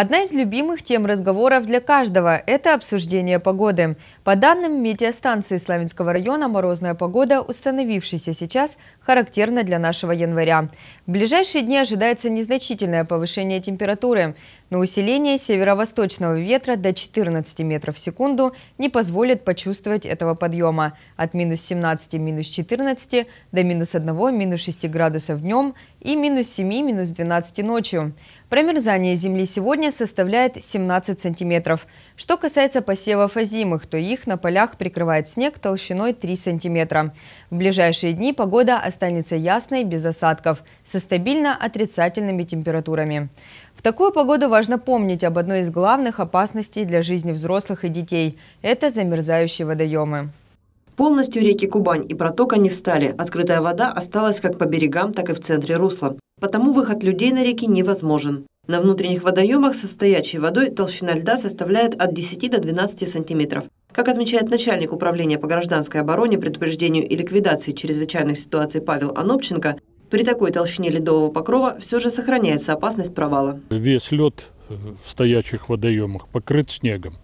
Одна из любимых тем разговоров для каждого – это обсуждение погоды. По данным метеостанции Славянского района, морозная погода, установившаяся сейчас, характерна для нашего января. В ближайшие дни ожидается незначительное повышение температуры. Но усиление северо-восточного ветра до 14 метров в секунду не позволит почувствовать этого подъема. От минус 17, минус 14 до минус 1, минус 6 градусов днем и минус 7, минус 12 ночью. Промерзание земли сегодня составляет 17 сантиметров. Что касается посевов озимых, то их на полях прикрывает снег толщиной 3 сантиметра. В ближайшие дни погода останется ясной, без осадков, со стабильно отрицательными температурами. В такую погоду в важно помнить об одной из главных опасностей для жизни взрослых и детей – это замерзающие водоемы. Полностью реки Кубань и протока не встали. Открытая вода осталась как по берегам, так и в центре русла. Потому выход людей на реки невозможен. На внутренних водоемах со стоячей водой толщина льда составляет от 10 до 12 сантиметров. Как отмечает начальник управления по гражданской обороне, предупреждению и ликвидации чрезвычайных ситуаций Павел Анопченко, при такой толщине ледового покрова все же сохраняется опасность провала. Весь лед э, в стоячих водоемах покрыт снегом.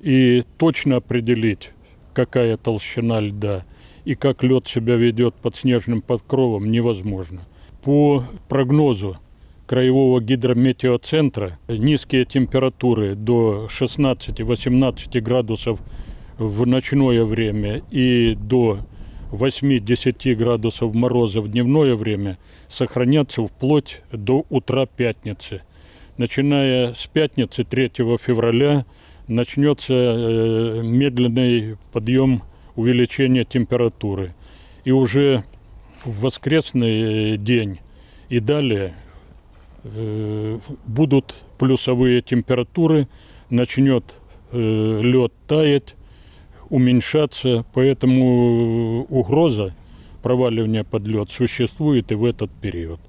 И точно определить, какая толщина льда и как лед себя ведет под снежным подкровом, невозможно. По прогнозу краевого гидрометеоцентра низкие температуры до 16-18 градусов в ночное время и до 8-10 градусов мороза в дневное время сохранятся вплоть до утра пятницы. Начиная с пятницы 3 февраля начнется э, медленный подъем увеличения температуры. И уже в воскресный э, день и далее э, будут плюсовые температуры, начнет лед таять, уменьшаться, поэтому э, угроза проваливания под лед существует и в этот период.